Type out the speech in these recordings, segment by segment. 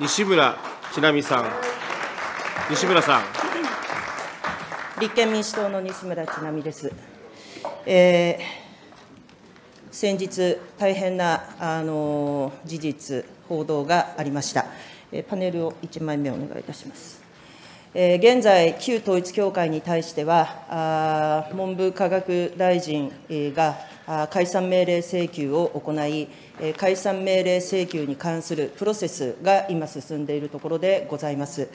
西村ちなみさん、西村さん。立憲民主党の西村ちなみです。えー、先日、大変な、あの事実、報道がありました。えー、パネルを1枚目お願いいたします。え現在、旧統一教会に対しては、あ文部科学大臣が、解散命令請求を行い、解散命令請求に関するプロセスが今進んでいるところでございます。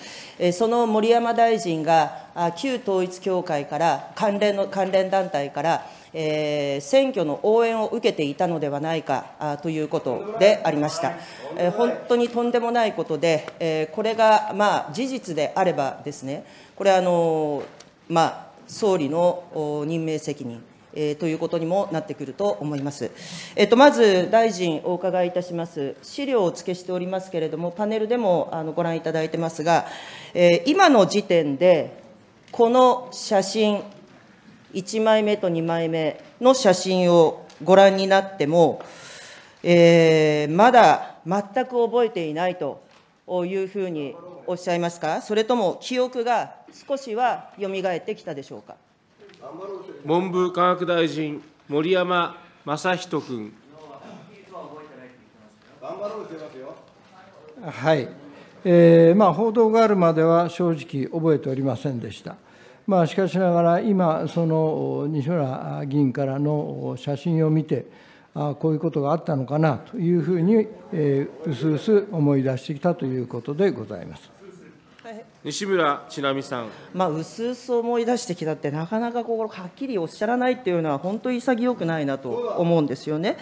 その森山大臣が、旧統一教会から関連の、関連団体から、えー、選挙の応援を受けていたのではないかあということでありました。えー、本当にとんでもないことで、えー、これが、まあ、事実であればですね、これ、あのまあ、総理のお任命責任、えー、ということにもなってくると思います。えっ、ー、と、まず、大臣、お伺いいたします。資料をお付けしておりますけれども、パネルでもあのご覧いただいてますが、えー、今の時点で、この写真、1枚目と2枚目の写真をご覧になっても、えー、まだ全く覚えていないというふうにおっしゃいますか、それとも記憶が少しはよみがえってきたでしょうか。文部科学大臣、森山正人君。はい、えーまあ、報道があるまでは正直覚えておりませんでした。まあ、しかしながら、今、その西村議員からの写真を見て、あこういうことがあったのかなというふうに、えー、うすうす思い出してきたということでございます。西村さん。まあ、うすうす思い出してきたって、なかなか心はっきりおっしゃらないっていうのは、本当に潔くないなと思うんですよね。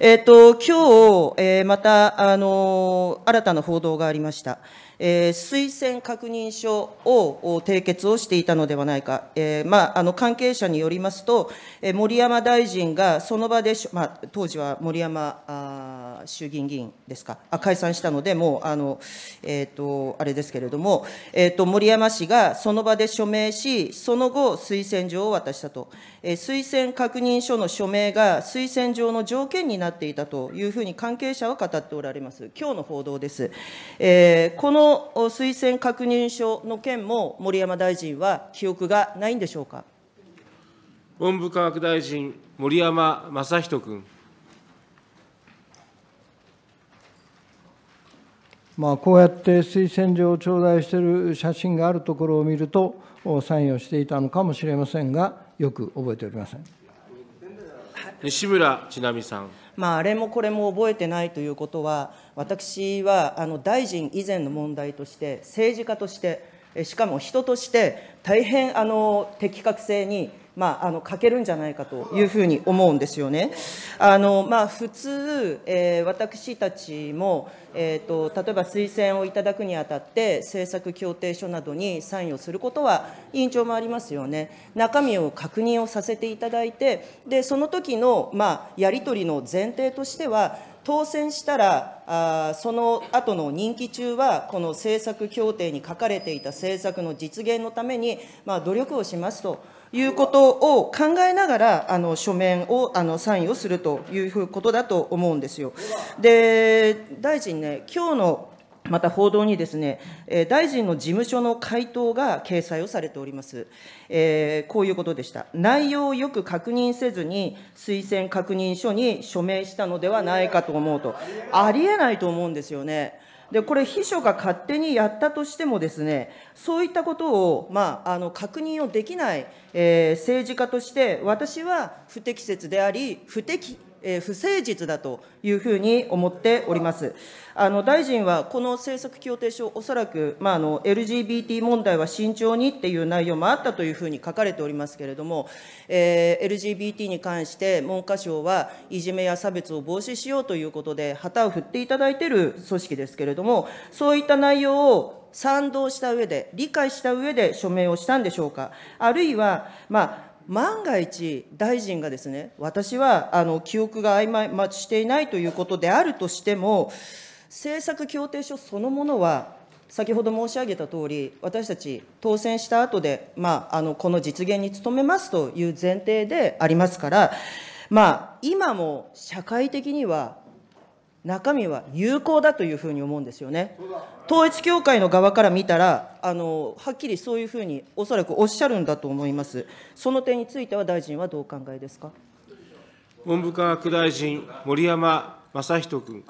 えっ、ー、と、今日、えー、また、あのー、新たな報道がありました。えー、推薦確認書を締結をしていたのではないか、えーまあ、あの関係者によりますと、えー、森山大臣がその場で、まあ、当時は森山あ衆議院議員ですか、あ解散したので、もうあの、えーと、とあれですけれども、えーと、森山氏がその場で署名し、その後、推薦状を渡したと、えー、推薦確認書の署名が推薦状の条件になっていたというふうに関係者は語っておられます。今日の報道です、えーこのの推薦確認書の件も、森山大臣は記憶がないんでしょうか。文部科学大臣、森山正人君。まあ、こうやって推薦状を頂戴している写真があるところを見ると、サインをしていたのかもしれませんが、よく覚えておりません。西村智奈美さん。まあ、あれもこれも覚えてないということは、私はあの大臣以前の問題として、政治家として、しかも人として、大変あの的確性にまあ、あの欠けるんじゃないかというふうに思うんですよね。あのまあ、普通、えー、私たちも、えーと、例えば推薦をいただくにあたって、政策協定書などにサインをすることは、委員長もありますよね、中身を確認をさせていただいて、でその時のまあ、やり取りの前提としては、当選したら、あその後の任期中は、この政策協定に書かれていた政策の実現のために、まあ、努力をしますと。いうことを考えながら、あの書面をあのサインをするということだと思うんですよ。で、大臣ね、今日のまた報道にですね、え大臣の事務所の回答が掲載をされております、えー、こういうことでした。内容をよく確認せずに、推薦確認書に署名したのではないかと思うと、ありえないと思うんですよね。で、これ、秘書が勝手にやったとしてもですね、そういったことを、まあ、あの、確認をできない、えー、政治家として、私は不適切であり、不適えー、不誠実だというふうに思っております。あの大臣はこの政策協定書、おそらく、まあ、あの LGBT 問題は慎重にっていう内容もあったというふうに書かれておりますけれども、えー、LGBT に関して文科省はいじめや差別を防止しようということで、旗を振っていただいている組織ですけれども、そういった内容を賛同した上で、理解した上で署名をしたんでしょうか。あるいは、まあ、万が一、大臣がですね、私はあの記憶が曖昧、ま、していないということであるとしても、政策協定書そのものは、先ほど申し上げたとおり、私たち、当選した後で、まあ、あのこの実現に努めますという前提でありますから、まあ、今も社会的には中身は有効だというふうに思うんですよね。統一教会の側から見たら、あのはっきりそういうふうにおそらくおっしゃるんだと思います。その点については大臣はどうお考えですか文部科学大臣、森山正人君。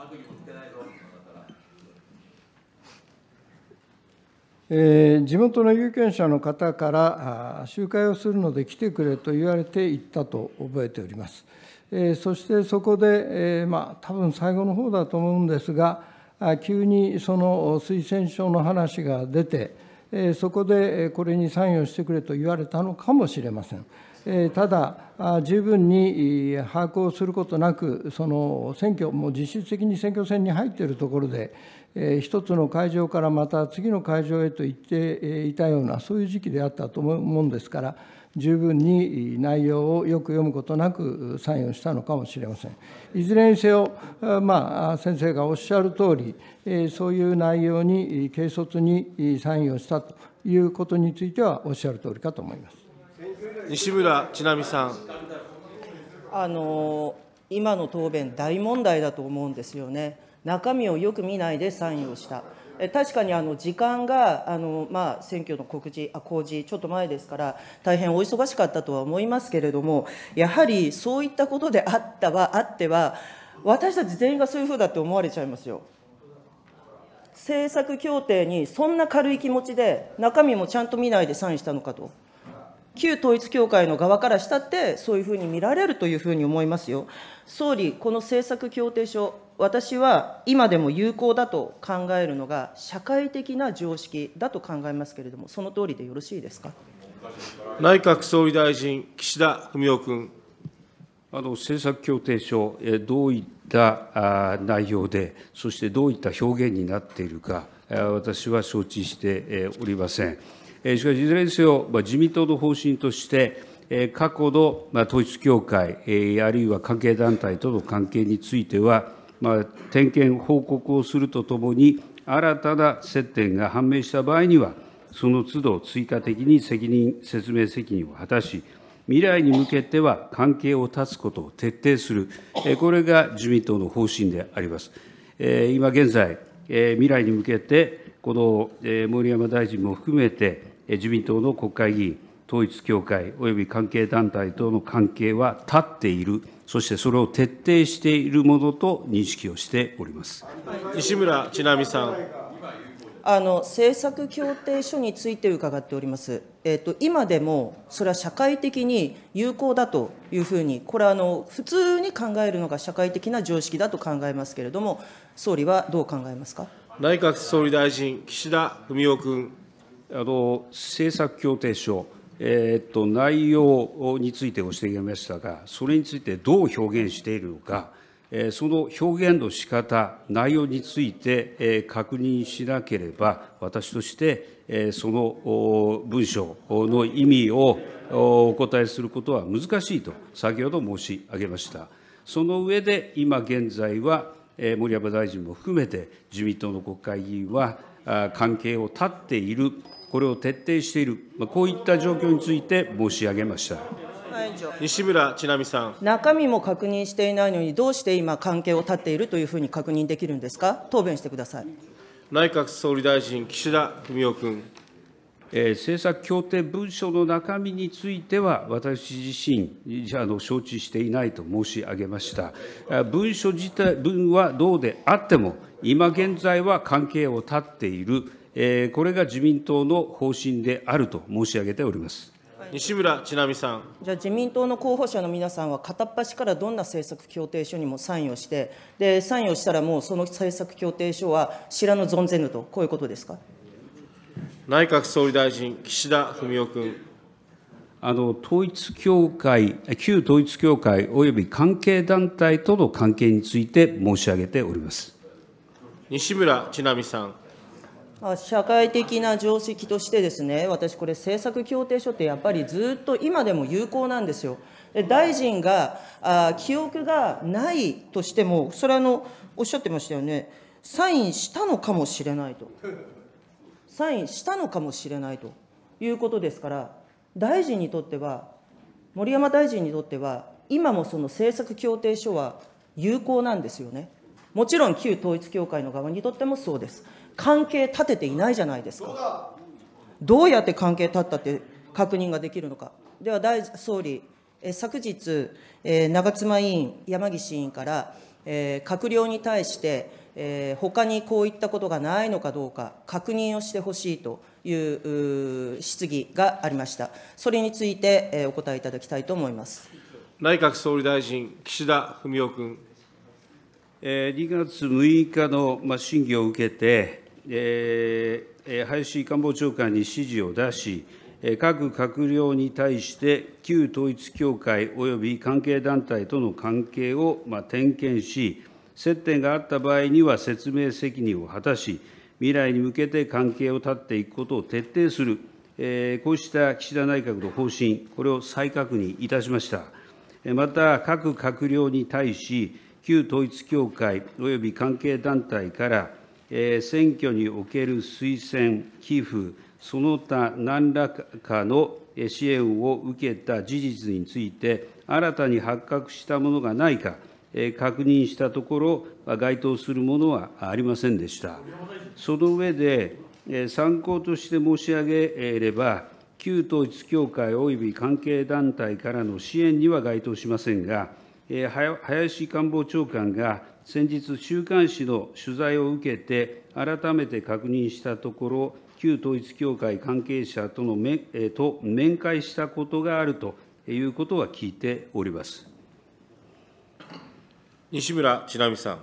えー、地元の有権者の方から集会をするので来てくれと言われて行ったと覚えております。えそしてそこで、えまあ、多分最後の方だと思うんですが、急にその推薦書の話が出て、えそこでこれに参与してくれと言われたのかもしれません。えただ、十分に把握をすることなく、その選挙、もう実質的に選挙戦に入っているところで、え一つの会場からまた次の会場へと行っていたような、そういう時期であったと思うんですから、十分に内容をよく読むことなくサインをしたのかもしれません。いずれにせよ、まあ、先生がおっしゃるとおり、そういう内容に軽率にサインをしたということについてはおっしゃるとおりかと思います。西村智奈美さんあの今の答弁、大問題だと思うんですよね、中身をよく見ないでサインをした、確かにあの時間があの、まあ、選挙の告示あ公示、ちょっと前ですから、大変お忙しかったとは思いますけれども、やはりそういったことであったはあっては、私たち全員がそういうふうだって思われちゃいますよ。政策協定にそんな軽い気持ちで、中身もちゃんと見ないでサインしたのかと。旧統一教会の側からしたって、そういうふうに見られるというふうに思いますよ。総理、この政策協定書、私は今でも有効だと考えるのが、社会的な常識だと考えますけれども、その通りでよろしいですか。内閣総理大臣、岸田文雄君。あの政策協定書、どういった内容で、そしてどういった表現になっているか、私は承知しておりません。しかし、いずれにせよ、自民党の方針として、過去の統一教会、あるいは関係団体との関係については、点検、報告をするとともに、新たな接点が判明した場合には、その都度追加的に責任、説明責任を果たし、未来に向けては関係を断つことを徹底する、これが自民党の方針であります。今現在、未来に向けて、この森山大臣も含めて、自民党の国会議員、統一教会および関係団体との関係は立っている、そしてそれを徹底しているものと認識をしております西村智奈美さん。あの政策協定書について伺っております、えっと、今でもそれは社会的に有効だというふうに、これはあの普通に考えるのが社会的な常識だと考えますけれども、総理はどう考えますか内閣総理大臣、岸田文雄君。政策協定書、内容についてご指摘がましたが、それについてどう表現しているのか、その表現のしかた、内容について確認しなければ、私としてその文書の意味をお答えすることは難しいと、先ほど申し上げました。その上で、今現在は、森山大臣も含めて、自民党の国会議員は、関係を断っている、これを徹底している、こういった状況について申し上げました。西村智奈美さん。中身も確認していないのに、どうして今、関係を断っているというふうに確認できるんですか、答弁してください内閣総理大臣、岸田文雄君。えー、政策協定文書の中身については、私自身、あの承知していないと申し上げました。文書自体文はどうであっても、今現在は関係を断っている、これが自民党の方針であると申し上げております。西村智奈美さん。じゃあ、自民党の候補者の皆さんは、片っ端からどんな政策協定書にもサインをして、でサインをしたら、もうその政策協定書は知らぬ存ぜぬと、こういうことですか内閣総理大臣、岸田文雄君。あの統一教会、旧統一教会および関係団体との関係について申し上げております。西村智奈美さん。社会的な常識としてですね、私、これ、政策協定書ってやっぱりずっと今でも有効なんですよ。大臣があ記憶がないとしても、それあの、おっしゃってましたよね、サインしたのかもしれないと、サインしたのかもしれないということですから、大臣にとっては、森山大臣にとっては、今もその政策協定書は有効なんですよね。もちろん旧統一教会の側にとってもそうです。関係立てていないじゃないですか。どうやって関係立ったって確認ができるのか。では、大総理、え昨日、え長妻委員、山岸委員から、えー、閣僚に対して、えー、他にこういったことがないのかどうか、確認をしてほしいという質疑がありました。それについて、えー、お答えいただきたいと思います。内閣総理大臣、岸田文雄君。2月6日の審議を受けて、林官房長官に指示を出し、各閣僚に対して、旧統一教会および関係団体との関係を点検し、接点があった場合には説明責任を果たし、未来に向けて関係を断っていくことを徹底する、こうした岸田内閣の方針、これを再確認いたしました。また、各閣僚に対し、旧統一教会および関係団体から、選挙における推薦、寄付、その他何らかの支援を受けた事実について、新たに発覚したものがないか、確認したところ、該当するものはありませんでした。その上で、参考として申し上げれば、旧統一教会及び関係団体からの支援には該当しませんが、林官房長官が先日、週刊誌の取材を受けて、改めて確認したところ、旧統一教会関係者との面と面会したことがあるということは聞いております西村智奈美さん。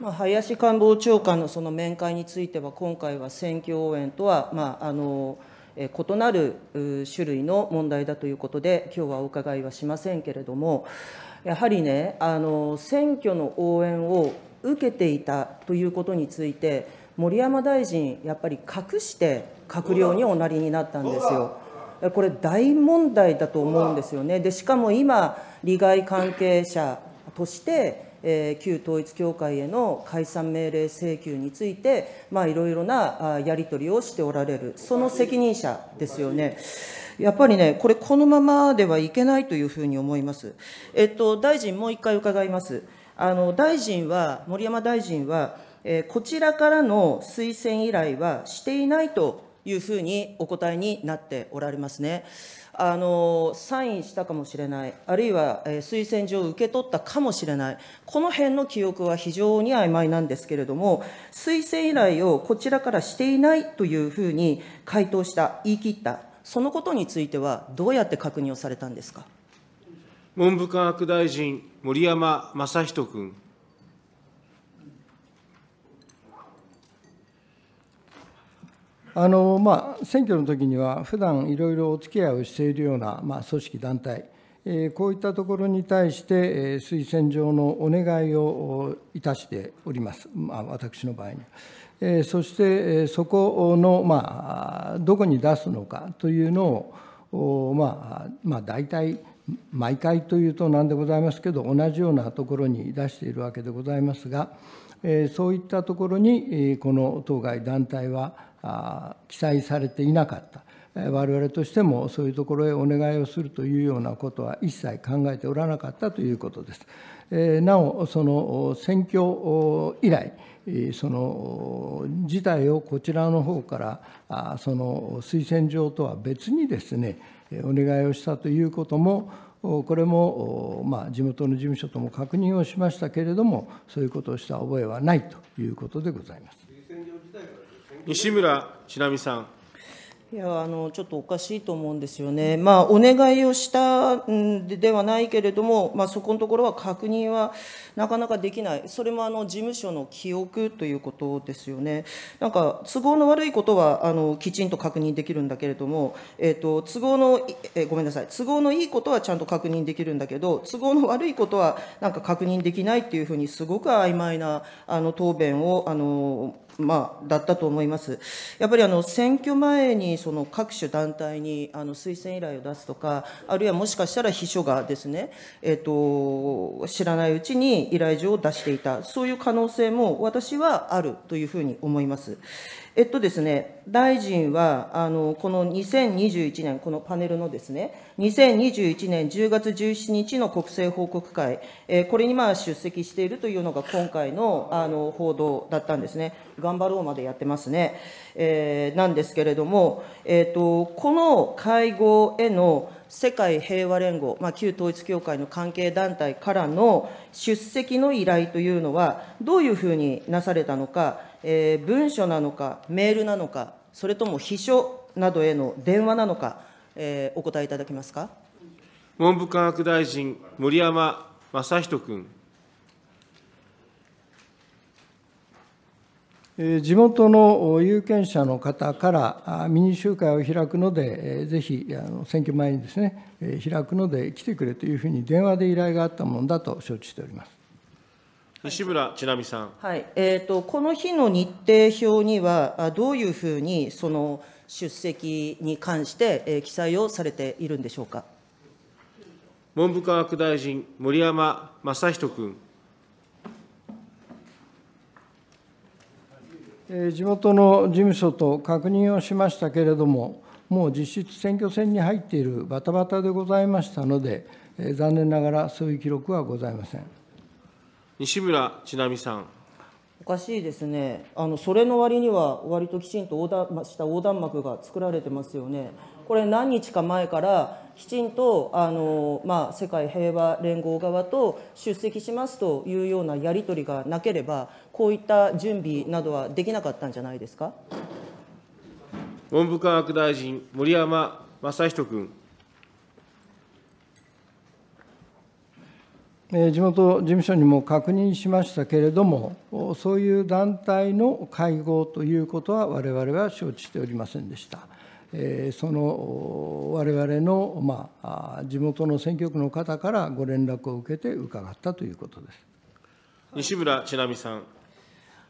まあ、林官房長官のその面会については、今回は選挙応援とは、まああのー異なる種類の問題だということで、今日はお伺いはしませんけれども、やはりね、あの選挙の応援を受けていたということについて、森山大臣、やっぱり隠して閣僚におなりになったんですよ。これ、大問題だと思うんですよね。でしかも今、利害関係者として、え旧統一教会への解散命令請求について、まあ、いろいろなやり取りをしておられる、その責任者ですよね。やっぱりね、これ、このままではいけないというふうに思います。えっと、大臣、もう一回伺います。あの大臣は、森山大臣は、えこちらからの推薦依頼はしていないというふうにお答えになっておられますね。あのサインしたかもしれない、あるいは、え推薦状を受け取ったかもしれない、この辺の記憶は非常に曖昧なんですけれども、推薦依頼をこちらからしていないというふうに回答した、言い切った、そのことについては、どうやって確認をされたんですか文部科学大臣、森山正仁君。あのまあ、選挙の時には、普段いろいろお付き合いをしているような、まあ、組織、団体、えー、こういったところに対して、えー、推薦状のお願いをいたしております、まあ、私の場合に。えー、そして、えそこの、まあ、どこに出すのかというのを、まあまあ、大体、毎回というとなんでございますけど、同じようなところに出しているわけでございますが、そういったところに、この当該団体は、記載されていなかった。我々としてもそういうところへお願いをするというようなことは一切考えておらなかったということです。なお、その選挙以来、その事態をこちらの方からその推薦状とは別にですね、お願いをしたということも、これも、ま地元の事務所とも確認をしましたけれども、そういうことをした覚えはないということでございます。西村ちなみさん。いやあのちょっとおかしいと思うんですよね、まあ、お願いをしたんではないけれども、まあ、そこのところは確認はなかなかできない、それもあの事務所の記憶ということですよね、なんか都合の悪いことはあのきちんと確認できるんだけれども、えーと都合のえごめんなさい、都合のいいことはちゃんと確認できるんだけど、都合の悪いことはなんか確認できないっていうふうに、すごく曖昧なあの答弁をあのまあ、だったと思います。やっぱりあの選挙前にその各種団体にあの推薦依頼を出すとか、あるいはもしかしたら秘書がですね、えっ、ー、と、知らないうちに依頼状を出していた、そういう可能性も私はあるというふうに思います。えっとですね、大臣はあのこの2021年、このパネルのですね、2021年10月17日の国政報告会、えー、これにまあ出席しているというのが今回のあの報道だったんですね、頑張ろうまでやってますね、えー、なんですけれども、えーと、この会合への世界平和連合、まあ、旧統一教会の関係団体からの出席の依頼というのは、どういうふうになされたのか、えー、文書なのか、メールなのか、それとも秘書などへの電話なのか、えー、お答えいただけますか。文部科学大臣、森山正仁君。地元の有権者の方からミニ集会を開くので、ぜひ選挙前にですね、開くので来てくれというふうに電話で依頼があったものだと承知しております。西村智奈美さん、はいえーと、この日の日程表には、どういうふうにその出席に関して、え記載をされているんでしょうか文部科学大臣、森山正仁君。地元の事務所と確認をしましたけれども、もう実質選挙戦に入っているバタバタでございましたので、残念ながらそういう記録はございません西村智奈美さん。おかしいですね、あのそれの割には、割ときちんと横断した横断幕が作られてますよね、これ、何日か前からきちんとあの、まあ、世界平和連合側と出席しますというようなやり取りがなければ、こういった準備などはできなかったんじゃないですか文部科学大臣、森山正人君。地元事務所にも確認しましたけれども、そういう団体の会合ということは、われわれは承知しておりませんでした。その我々の、まあ、地元の選挙区の方からご連絡を受けて伺ったということです西村ちなみさん。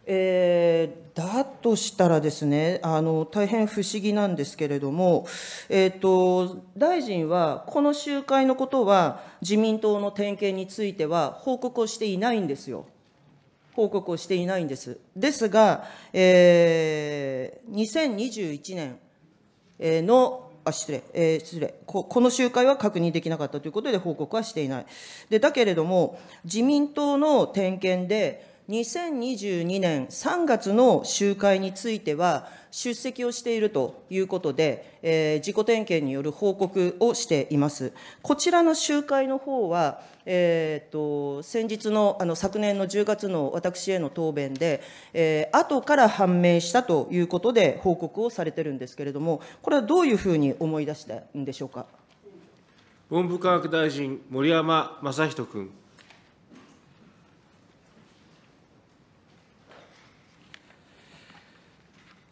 えー、だとしたらですねあの、大変不思議なんですけれども、えーと、大臣はこの集会のことは、自民党の点検については報告をしていないんですよ。報告をしていないんです。ですが、えー、2021年、の、あ失礼、えー、失礼こ、この集会は確認できなかったということで報告はしていない。でだけれども、自民党の点検で、2022年3月の集会については、出席をしているということで、えー、自己点検による報告をしています。こちらの集会の方は、えーと、先日のあの昨年の10月の私への答弁で、えー、後から判明したということで報告をされてるんですけれども、これはどういうふうに思い出したんでしょうか。文部科学大臣、森山正人君。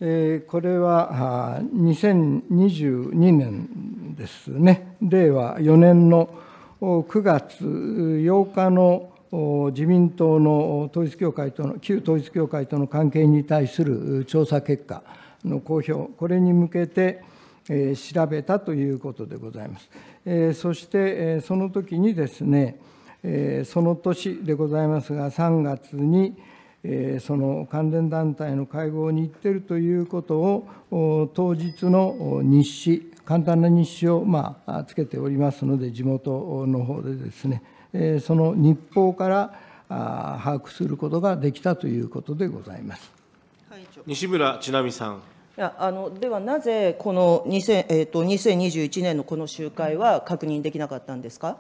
えー、これは2022年ですね、令和4年の9月8日の自民党の統一教会との、旧統一教会との関係に対する調査結果の公表、これに向けて、えー、調べたということでございます。えー、そして、えー、その時にですね、えー、その年でございますが、3月に、その関連団体の会合に行っているということを、当日の日誌、簡単な日誌を、まあ、つけておりますので、地元の方でですね、その日報から把握することができたということでございます。西村智奈美さん。いやあのではなぜ、この2000、えーと、と2021年のこの集会は確認できなかったんですか。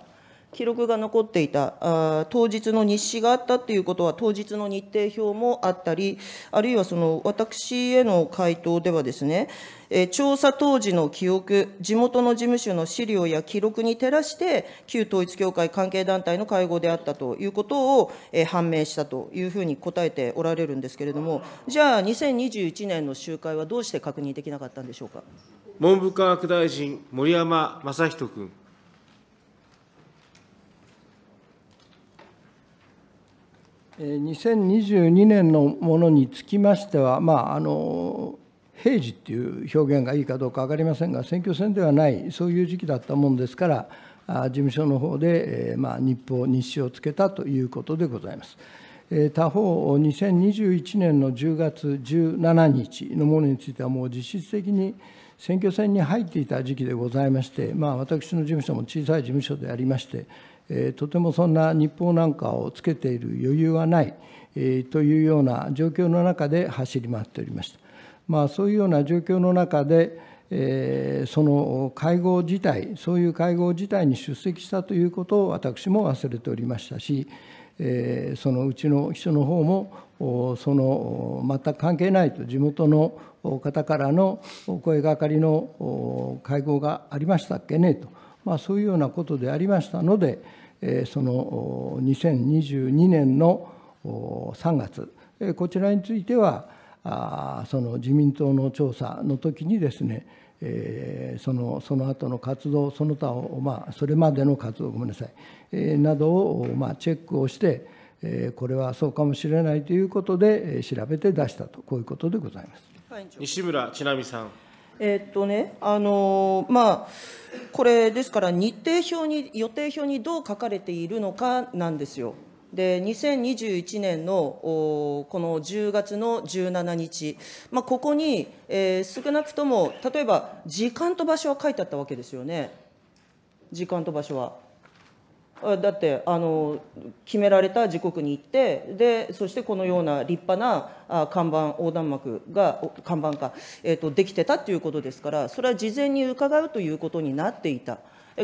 記録が残っていたあ、当日の日誌があったということは、当日の日程表もあったり、あるいはその私への回答ではですね、え調査当時の記憶、地元の事務所の資料や記録に照らして、旧統一教会関係団体の会合であったということを、え判明したというふうに答えておられるんですけれども、じゃあ、2021年の集会はどうして確認できなかったんでしょうか。文部科学大臣、森山正仁君。2022年のものにつきましては、まあ、あの平時っていう表現がいいかどうか分かりませんが、選挙戦ではない、そういう時期だったもんですから、事務所の方で、まあ、日報、日誌をつけたということでございます。他方、2021年の10月17日のものについては、もう実質的に選挙戦に入っていた時期でございまして、まあ、私の事務所も小さい事務所でありまして、えとてもそんな日報なんかをつけている余裕はない、えというような状況の中で走り回っておりました。まあ、そういうような状況の中で、えその会合自体、そういう会合自体に出席したということを私も忘れておりましたし、えそのうちの秘書の方も、その全く関係ないと、地元の方からのお声がかりの会合がありましたっけねと。まあ、そういうようなことでありましたので、えその2022年の3月、えこちらについてはあその自民党の調査の時にですね、えそのその後の活動その他を、まあ、それまでの活動ごめんなさい、えなどを、まあ、チェックをして、えこれはそうかもしれないということで、え調べて出したとこういうことでございます西村智奈美さん。えー、っとね、あのー、まあ、これですから、日程表に、予定表にどう書かれているのかなんですよ。で、2021年のおこの10月の17日、まあ、ここに、えー、少なくとも、例えば時間と場所は書いてあったわけですよね、時間と場所は。だってあの決められた時刻に行ってでそしてこのような立派な看板横断幕が看板か、えーと、できてたということですからそれは事前に伺うということになっていた。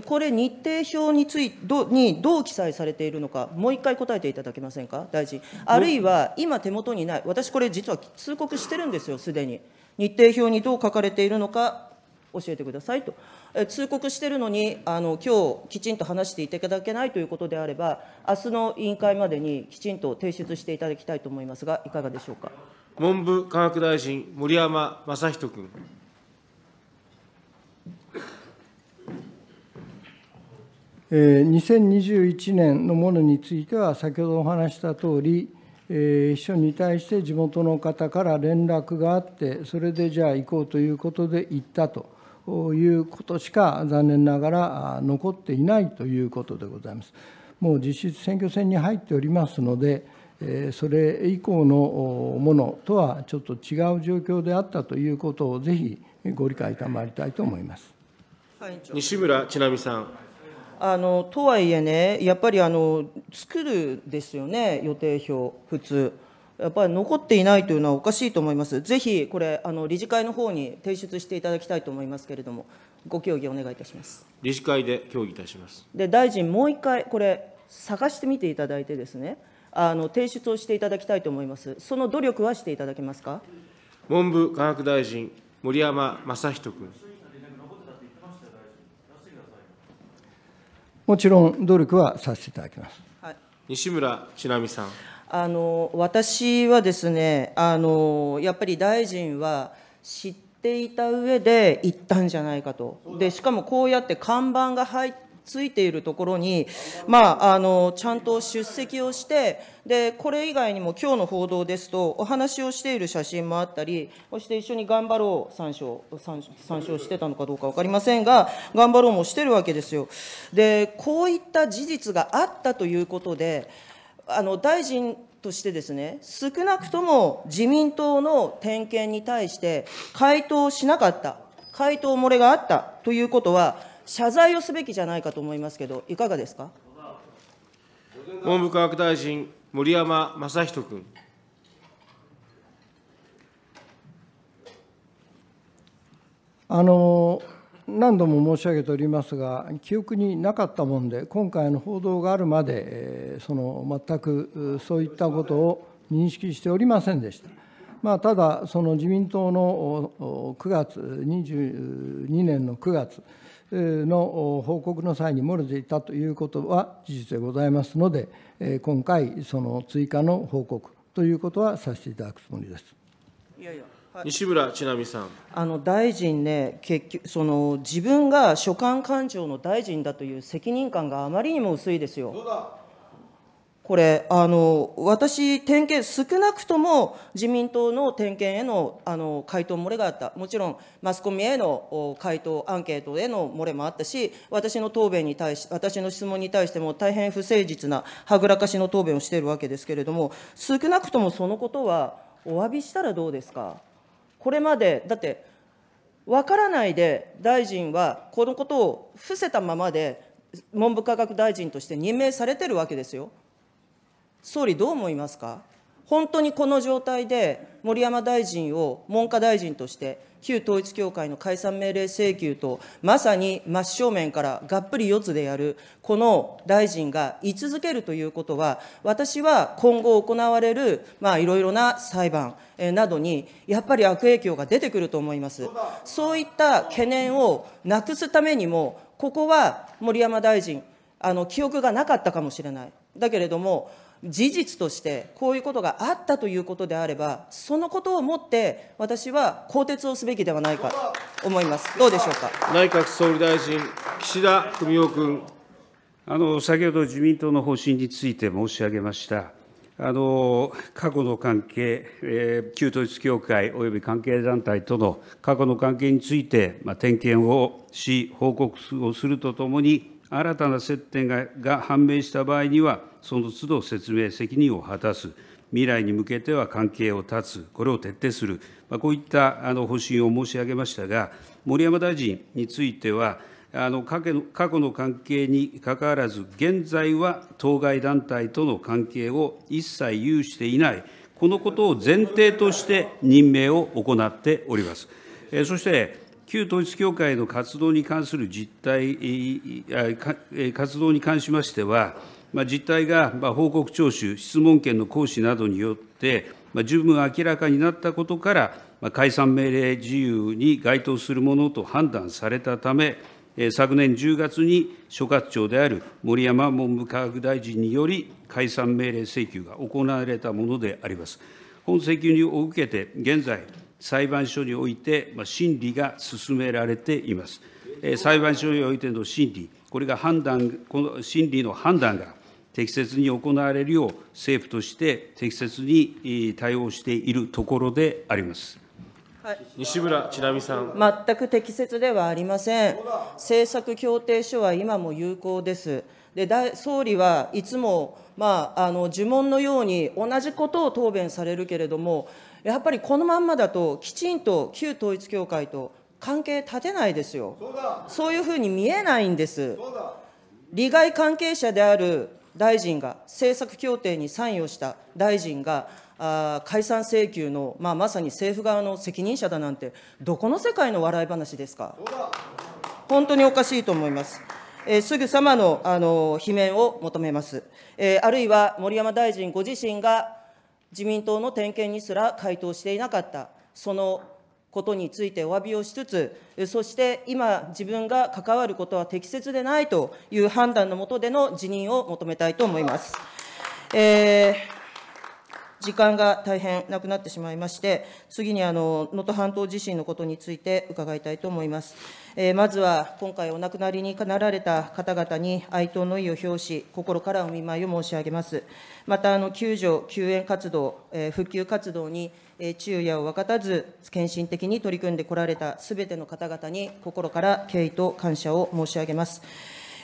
これ、日程表についどにどう記載されているのか、もう一回答えていただけませんか、大臣。あるいは、今手元にない、私、これ実は通告してるんですよ、すでに。日程表にどう書かれているのか、教えてくださいと、え通告してるのに、あの今日きちんと話していただけないということであれば、明日の委員会までにきちんと提出していただきたいと思いますが、いかがでしょうか。文部科学大臣、森山正人君。2021年のものについては、先ほどお話した通り、秘書に対して地元の方から連絡があって、それでじゃあ行こうということで行ったと。いうことしか残念ながら残っていないということでございます。もう実質選挙戦に入っておりますので、それ以降のものとはちょっと違う状況であったということをぜひご理解賜りたいと思います。西村智奈美さん。あのとはいえね、やっぱりあの作るですよね、予定表、普通。やっぱり残っていないというのはおかしいと思います。ぜひ、これ、あの理事会の方に提出していただきたいと思いますけれども、ご協議お願いいたします。理事会で協議いたします。で、大臣、もう一回、これ、探してみていただいてですね、あの提出をしていただきたいと思います。その努力はしていただけますか。文部科学大臣、森山正人君。もちろん努力はさせていただきます。はい、西村智奈美さん。あの私はですねあの、やっぱり大臣は知っていた上で行ったんじゃないかと、でしかもこうやって看板が入ついているところに、まあ、あのちゃんと出席をしてで、これ以外にも今日の報道ですと、お話をしている写真もあったり、そして一緒に頑張ろう参照、参参照してたのかどうか分かりませんが、頑張ろうもしてるわけですよ。で、こういった事実があったということで、あの大臣としてですね、少なくとも自民党の点検に対して回答しなかった、回答漏れがあったということは、謝罪をすべきじゃないかと思いますけど、いかがですか文部科学大臣、森山正仁君。あのー何度も申し上げておりますが、記憶になかったもんで、今回の報道があるまで、その全くそういったことを認識しておりませんでした。まあ、ただ、その自民党の9月、22年の9月の報告の際に漏れていたということは事実でございますので、今回、その追加の報告ということはさせていただくつもりです。いやいや西村ちなみさん。あの大臣ね、結局、その自分が所管官庁の大臣だという責任感があまりにも薄いですよ。これ、あの私、点検、少なくとも自民党の点検へのあの回答漏れがあった、もちろんマスコミへの回答、アンケートへの漏れもあったし、私の答弁に対し、私の質問に対しても大変不誠実な、はぐらかしの答弁をしているわけですけれども、少なくともそのことはお詫びしたらどうですか。これまで、だって、分からないで大臣は、このことを伏せたままで、文部科学大臣として任命されてるわけですよ。総理、どう思いますか。本当にこの状態で、森山大臣を文科大臣として、旧統一教会の解散命令請求と、まさに真正面からがっぷり四つでやる、この大臣が居続けるということは、私は今後行われる、まあ、いろいろな裁判などに、やっぱり悪影響が出てくると思います。そういった懸念をなくすためにも、ここは森山大臣、あの記憶がなかったかもしれない。だけれども、事実としてこういうことがあったということであれば、そのことをもって、私は更迭をすべきではないかと思います。どうでしょうか。内閣総理大臣、岸田文雄君。あの先ほど自民党の方針について申し上げました。あの過去の関係、えー、旧統一教会および関係団体との過去の関係について、まあ、点検をし、報告をするとともに、新たな接点が判明した場合には、その都度説明責任を果たす、未来に向けては関係を断つ、これを徹底する、こういった方針を申し上げましたが、森山大臣については、あの過去の関係にかかわらず、現在は当該団体との関係を一切有していない、このことを前提として任命を行っております。そして旧統一教会の活動に関する実態、活動に関しましては、実態が報告徴収、質問権の行使などによって、十分明らかになったことから、解散命令事由に該当するものと判断されたため、昨年10月に所轄庁である森山文部科学大臣により、解散命令請求が行われたものであります。本請求を受けて、現在、裁判所において審理が進められています。裁判所においての審理、これが判断、この審理の判断が適切に行われるよう、政府として適切に対応しているところであります。西村智奈美さん全く適切ではありません、政策協定書は今も有効です。で総理はいつも、まあ、あの呪文のように同じことを答弁されるけれども、やっぱりこのまんまだと、きちんと旧統一教会と関係立てないですよ。そういうふうに見えないんです。利害関係者である大臣が、政策協定に参与した大臣が、あ解散請求の、まあ、まさに政府側の責任者だなんて、どこの世界の笑い話ですか。本当におかしいと思います。えー、すぐさまの、あの罷免を求めます。えー、あるいは森山大臣ご自身が自民党の点検にすら回答していなかった、そのことについてお詫びをしつつ、そして今、自分が関わることは適切でないという判断のもとでの辞任を求めたいと思います。えー時間が大変なくなってしまいまして、次にあの能登半島地震のことについて伺いたいと思います。えー、まずは今回お亡くなりになられた方々に哀悼の意を表し、心からお見舞いを申し上げます。またあの救助、救援活動、えー、復旧活動に、えー、昼夜を分かたず、献身的に取り組んでこられたすべての方々に、心から敬意と感謝を申し上げます。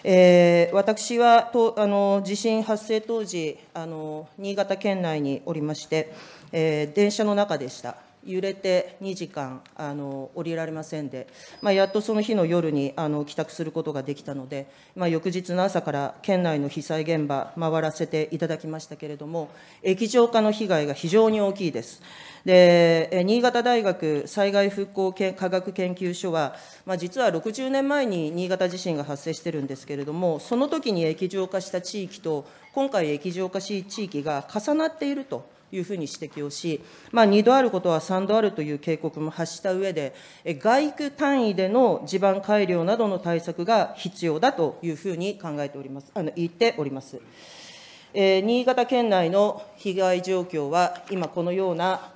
えー、私はとあの地震発生当時あの、新潟県内におりまして、えー、電車の中でした。揺れて2時間あの降りられませんで、まあ、やっとその日の夜にあの帰宅することができたので、まあ、翌日の朝から県内の被災現場、回らせていただきましたけれども、液状化の被害が非常に大きいです。で新潟大学災害復興科学研究所は、まあ、実は60年前に新潟地震が発生してるんですけれども、その時に液状化した地域と、今回液状化し地域が重なっているというふうに指摘をし、まあ、2度あることは3度あるという警告も発した上で、外区単位での地盤改良などの対策が必要だというふうに考えております、あの言っております。えー、新潟県内の被害状況は、今、このような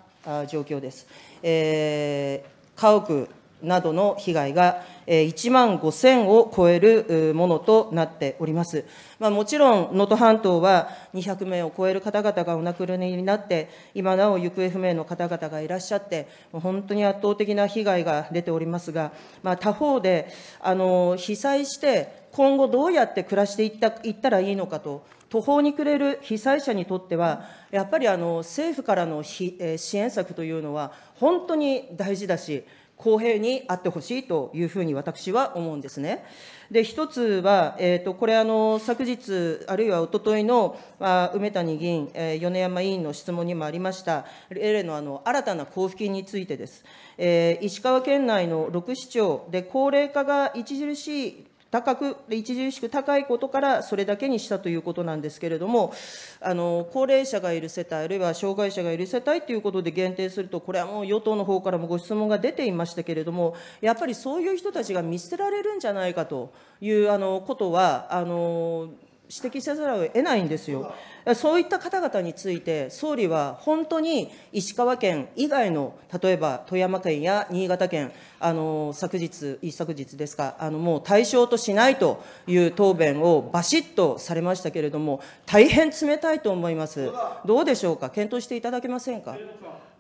状況です。えー、家屋などの被害が1万5000を超えるものとなっております。まあ、もちろん、能登半島は200名を超える方々がお亡くなりになって、今なお行方不明の方々がいらっしゃって、本当に圧倒的な被害が出ておりますが、まあ、他方で、あの被災して、今後どうやって暮らしていったいったらいいのかと、途方に暮れる被災者にとっては、やっぱりあの政府からの支援策というのは、本当に大事だし、公平にあってほしいというふうに私は思うんですね。で、一つは、えっ、ー、と、これあの、昨日、あるいはおとといの、あ梅谷議員、えー、米山委員の質問にもありました、エレのあの、新たな交付金についてです。えー、石川県内の6市町で高齢化が著しい高く、著しく高いことからそれだけにしたということなんですけれども、あの高齢者がいる世帯、あるいは障害者がいる世帯ということで限定すると、これはもう与党の方からもご質問が出ていましたけれども、やっぱりそういう人たちが見捨てられるんじゃないかというあのことは、あの指摘せざるを得ないんですよ。そういった方々について、総理は本当に石川県以外の、例えば富山県や新潟県、あの昨日、一昨日ですか、あのもう対象としないという答弁をばしっとされましたけれども、大変冷たいと思います。どうでしょうか、検討していただけませんか。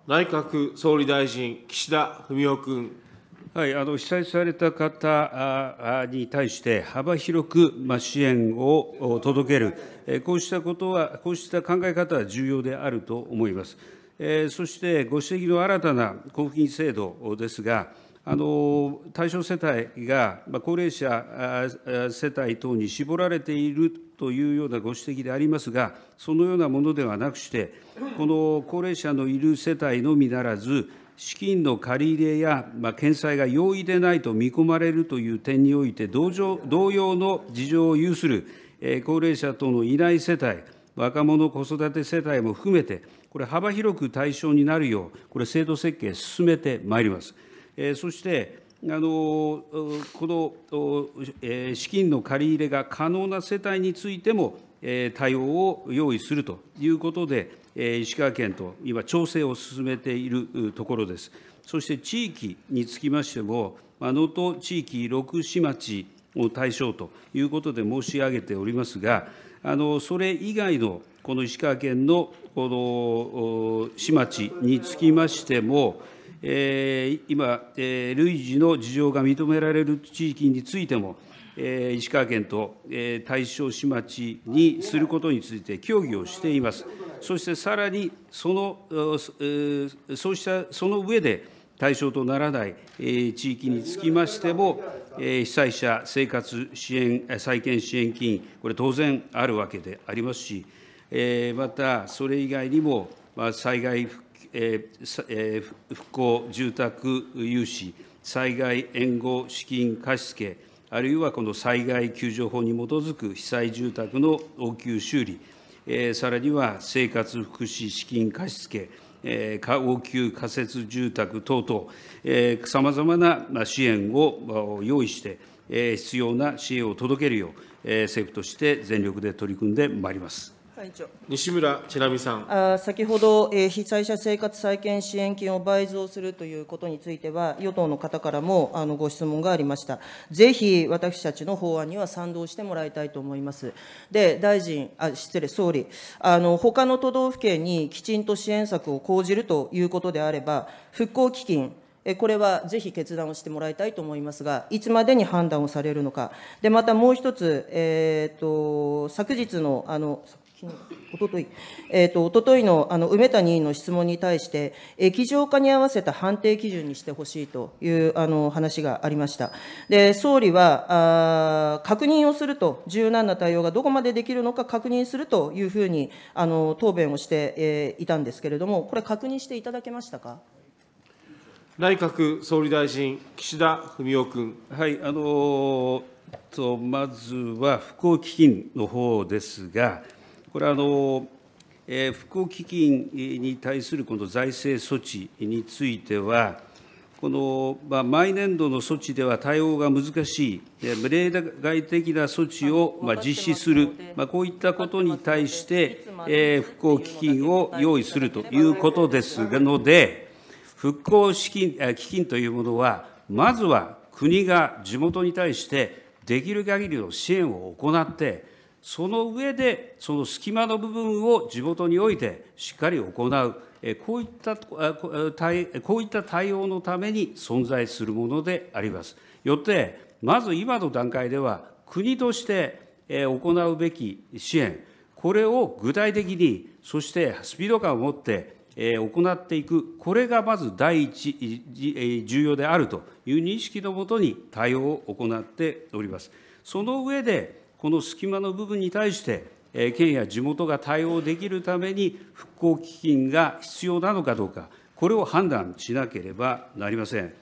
内閣総理大臣、岸田文雄君。被災された方に対して、幅広く支援を届ける、こうしたことは、こうした考え方は重要であると思います。そしてご指摘の新たな交付金制度ですが、対象世帯が高齢者世帯等に絞られているというようなご指摘でありますが、そのようなものではなくして、この高齢者のいる世帯のみならず、資金の借り入れや返済が容易でないと見込まれるという点において、同様の事情を有する高齢者等のいない世帯、若者子育て世帯も含めて、これ、幅広く対象になるよう、これ、制度設計、進めてまいります。そしてあのこの資金の借り入れが可能な世帯についても、対応を用意するということで、石川県と今、調整を進めているところです。そして地域につきましても、能登地域6市町を対象ということで申し上げておりますが、あのそれ以外のこの石川県のこの市町につきましても、えー、今、えー、類似の事情が認められる地域についても、えー、石川県と、えー、対象市町にすることについて協議をしています。そしてさらにその、そうしたその上で、対象とならない地域につきましても、被災者生活支援、再建支援金、これ、当然あるわけでありますし、また、それ以外にも、災害復興住宅融資、災害援護資金貸付、あるいはこの災害救助法に基づく被災住宅の応急修理、さらには生活福祉資金貸付、応急仮設住宅等々、さまざまな支援を用意して、必要な支援を届けるよう、政府として全力で取り組んでまいります。西村千奈美さんあ先ほど、えー、被災者生活再建支援金を倍増するということについては、与党の方からもあのご質問がありました、ぜひ私たちの法案には賛同してもらいたいと思います。で大臣あ失礼、総理あの、他の都道府県にきちんと支援策を講じるということであれば、復興基金、これはぜひ決断をしてもらいたいと思いますが、いつまでに判断をされるのか、でまたもう一つ、えーと、昨日のあのおととい、えーとおとといのあの梅谷委員の質問に対して、液状化に合わせた判定基準にしてほしいというあの話がありました。で総理はあ、確認をすると、柔軟な対応がどこまでできるのか確認するというふうにあの答弁をして、えー、いたんですけれども、これ、確認していただけましたか。内閣総理大臣、岸田文雄君。はい、あのー、とまずは復興基金の方ですが、これはあの、えー、復興基金に対するこの財政措置については、この、まあ、毎年度の措置では対応が難しい、例外的な措置を、まあ、実施する、まあ、こういったことに対して、えー、復興基金を用意するということですので、復興資金基金というものは、まずは国が地元に対して、できる限りの支援を行って、その上で、その隙間の部分を地元においてしっかり行う、こういったこういった対応のために存在するものであります。よって、まず今の段階では、国として行うべき支援、これを具体的に、そしてスピード感を持って行っていく、これがまず第一、重要であるという認識のもとに対応を行っております。その上で、この隙間の部分に対して、県や地元が対応できるために復興基金が必要なのかどうか、これを判断しなければなりません。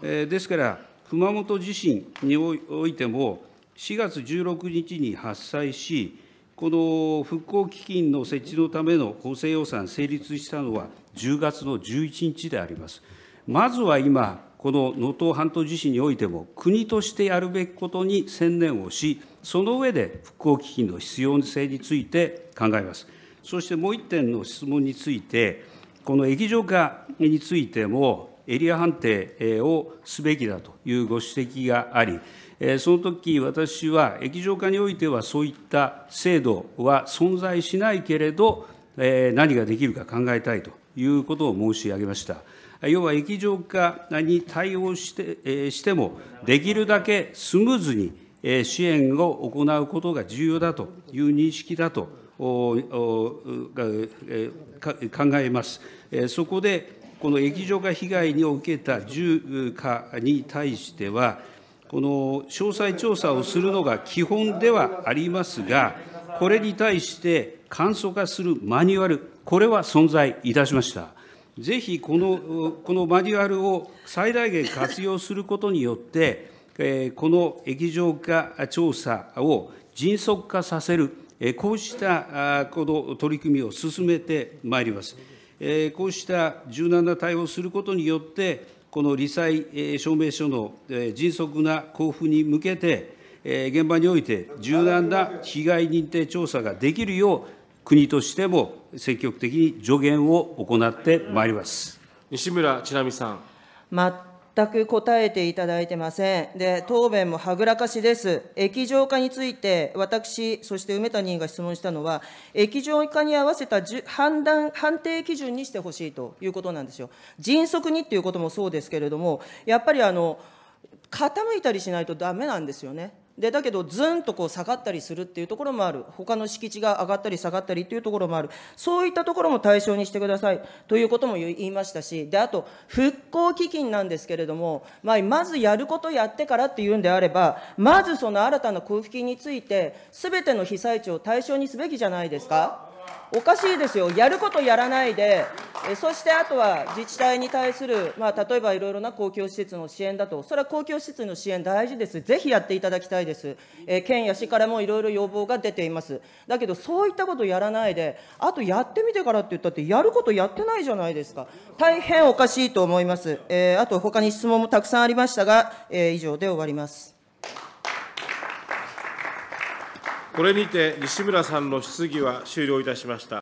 ですから、熊本地震においても、4月16日に発災し、この復興基金の設置のための補正予算成立したのは10月の11日であります。まずは今、この能登半島地震においても、国としてやるべきことに専念をし、その上で復興基金の必要性について考えます。そしてもう1点の質問について、この液状化についても、エリア判定をすべきだというご指摘があり、その時私は液状化においてはそういった制度は存在しないけれど、何ができるか考えたいということを申し上げました。要は液状化に対応しても、できるだけスムーズに支援を行うことが重要だという認識だと考えます。そこで、この液状化被害に受けた重化に対しては、この詳細調査をするのが基本ではありますが、これに対して簡素化するマニュアル、これは存在いたしました。ぜひこのこのマニュアルを最大限活用することによって、えこの液状化調査を迅速化させる、えこうしたあこの取り組みを進めてまいります。えこうした柔軟な対応をすることによって、この理災証明書の迅速な交付に向けて、え現場において柔軟な被害認定調査ができるよう、国としても積極的に助言を行ってまいります西村智奈美さん。全く答えていただいてません。で、答弁もはぐらかしです。液状化について、私、そして梅谷が質問したのは、液状化に合わせた判断、判定基準にしてほしいということなんですよ。迅速にっていうこともそうですけれども、やっぱりあの、傾いたりしないとだめなんですよね。でだけどずんとこう下がったりするっていうところもある他の敷地が上がったり下がったりっていうところもあるそういったところも対象にしてくださいということも言いましたしであと復興基金なんですけれども、まあ、まずやることやってからっていうんであればまずその新たな交付金についてすべての被災地を対象にすべきじゃないですか。おかしいですよ、やることやらないで、そしてあとは自治体に対する、まあ、例えばいろいろな公共施設の支援だと、それは公共施設の支援、大事です、ぜひやっていただきたいです、え県や市からもいろいろ要望が出ています、だけど、そういったことやらないで、あとやってみてからって言ったって、やることやってないじゃないですか、大変おかしいと思います、えー、あと他に質問もたくさんありましたが、えー、以上で終わります。これにて西村さんの質疑は終了いたしました。